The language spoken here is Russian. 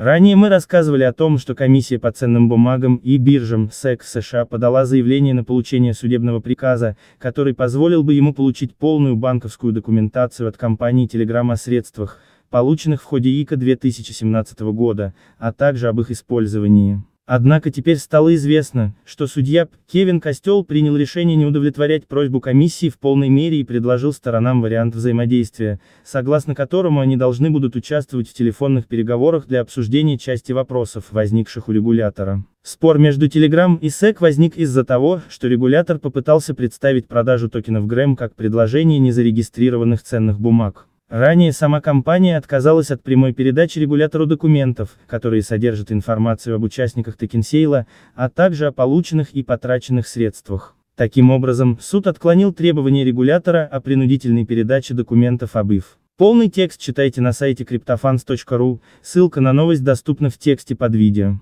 Ранее мы рассказывали о том, что комиссия по ценным бумагам и биржам СЭК США подала заявление на получение судебного приказа, который позволил бы ему получить полную банковскую документацию от компании Telegram о средствах, полученных в ходе ИКО 2017 года, а также об их использовании. Однако теперь стало известно, что судья Кевин Костел принял решение не удовлетворять просьбу комиссии в полной мере и предложил сторонам вариант взаимодействия, согласно которому они должны будут участвовать в телефонных переговорах для обсуждения части вопросов, возникших у регулятора. Спор между Telegram и SEC возник из-за того, что регулятор попытался представить продажу токенов Грэм как предложение незарегистрированных ценных бумаг. Ранее сама компания отказалась от прямой передачи регулятору документов, которые содержат информацию об участниках Текинсейла, а также о полученных и потраченных средствах. Таким образом, суд отклонил требования регулятора о принудительной передаче документов обыв. Полный текст читайте на сайте cryptofans.ru, ссылка на новость доступна в тексте под видео.